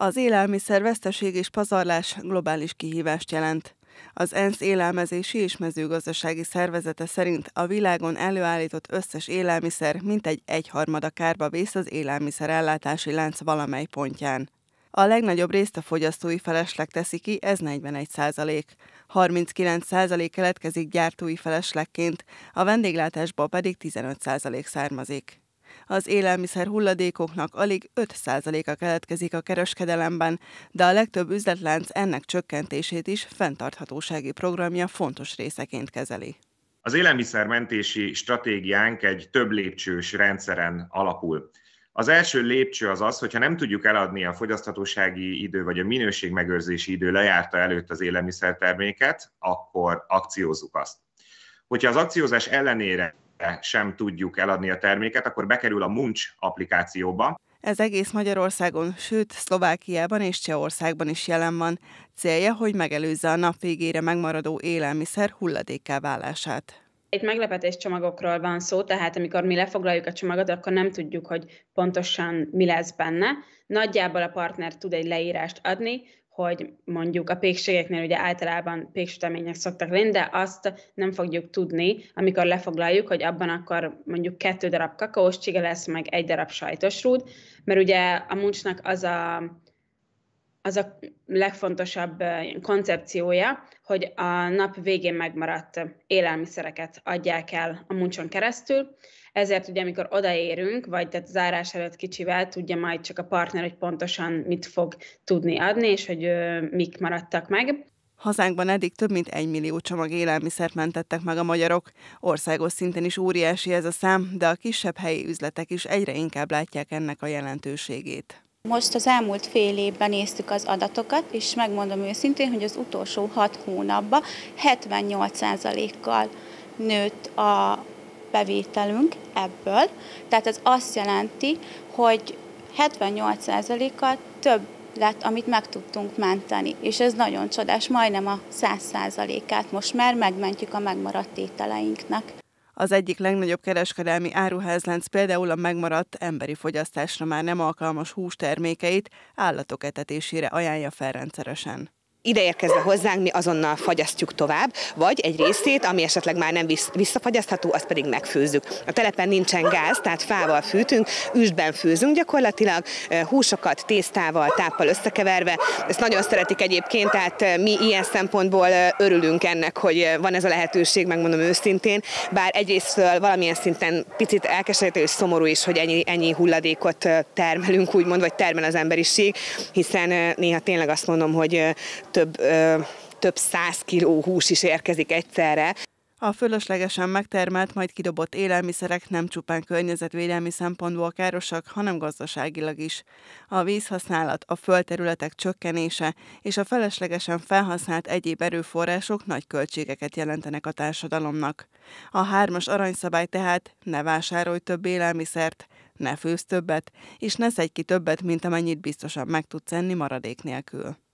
Az élelmiszer veszteség és pazarlás globális kihívást jelent. Az ENSZ élelmezési és mezőgazdasági szervezete szerint a világon előállított összes élelmiszer mintegy egyharmada kárba vész az élelmiszerellátási lánc valamely pontján. A legnagyobb részt a fogyasztói felesleg teszi ki, ez 41 százalék. 39 százalék keletkezik gyártói feleslegként, a vendéglátásból pedig 15 százalék származik. Az élelmiszer hulladékoknak alig 5%-a keletkezik a kereskedelemben, de a legtöbb üzletlánc ennek csökkentését is fenntarthatósági programja fontos részeként kezeli. Az élelmiszermentési stratégiánk egy több lépcsős rendszeren alapul. Az első lépcső az az, hogyha nem tudjuk eladni a fogyaszthatósági idő vagy a minőségmegőrzési idő lejárta előtt az élelmiszerterméket, akkor akciózzuk azt. Hogyha az akciózás ellenére E, sem tudjuk eladni a terméket, akkor bekerül a Munch applikációba. Ez egész Magyarországon, sőt Szlovákiában és Csehországban is jelen van. Célja, hogy megelőzze a nap végére megmaradó élelmiszer hulladékká válását. Itt meglepetés csomagokról van szó, tehát amikor mi lefoglaljuk a csomagot, akkor nem tudjuk, hogy pontosan mi lesz benne. Nagyjából a partner tud egy leírást adni, hogy mondjuk a pékségeknél ugye általában péksütemények szoktak lenni, de azt nem fogjuk tudni, amikor lefoglaljuk, hogy abban akkor mondjuk kettő darab kakaós csiga lesz, meg egy darab sajtos rúd, mert ugye a muncsnak az a az a legfontosabb eh, koncepciója, hogy a nap végén megmaradt élelmiszereket adják el a muncson keresztül, ezért ugye amikor odaérünk, vagy tehát zárás előtt kicsivel tudja majd csak a partner, hogy pontosan mit fog tudni adni, és hogy ö, eh, mik maradtak meg. Hazánkban eddig több mint egy millió csomag élelmiszert mentettek meg a magyarok. Országos szinten is óriási ez a szám, de a kisebb helyi üzletek is egyre inkább látják ennek a jelentőségét. Most az elmúlt fél évben néztük az adatokat, és megmondom őszintén, hogy az utolsó hat hónapban 78%-kal nőtt a bevételünk ebből. Tehát ez azt jelenti, hogy 78%-kal több lett, amit meg tudtunk menteni. És ez nagyon csodás, majdnem a 100%-át most már megmentjük a megmaradt ételeinknek. Az egyik legnagyobb kereskedelmi áruházlánc például a megmaradt emberi fogyasztásra már nem alkalmas hústermékeit állatok etetésére ajánlja fel rendszeresen ide érkezve hozzánk, mi azonnal fagyasztjuk tovább, vagy egy részét, ami esetleg már nem visszafagyasztható, azt pedig megfőzzük. A telepen nincsen gáz, tehát fával fűtünk, üstben főzünk gyakorlatilag, eh, húsokat tésztával, táppal összekeverve. Ezt nagyon szeretik egyébként, tehát eh, mi ilyen szempontból eh, örülünk ennek, hogy van ez a lehetőség, megmondom őszintén, bár egyrészt valamilyen szinten picit elkeserítő és szomorú is, hogy ennyi, ennyi hulladékot termelünk, úgymond, vagy termel az emberiség, hiszen néha tényleg azt mondom, hogy több, több száz kiló hús is érkezik egyszerre. A fölöslegesen megtermelt, majd kidobott élelmiszerek nem csupán környezetvédelmi szempontból károsak, hanem gazdaságilag is. A vízhasználat, a földterületek csökkenése és a feleslegesen felhasznált egyéb erőforrások nagy költségeket jelentenek a társadalomnak. A hármas aranyszabály tehát ne vásárolj több élelmiszert, ne főz többet, és ne szedj ki többet, mint amennyit biztosan meg tudsz enni maradék nélkül.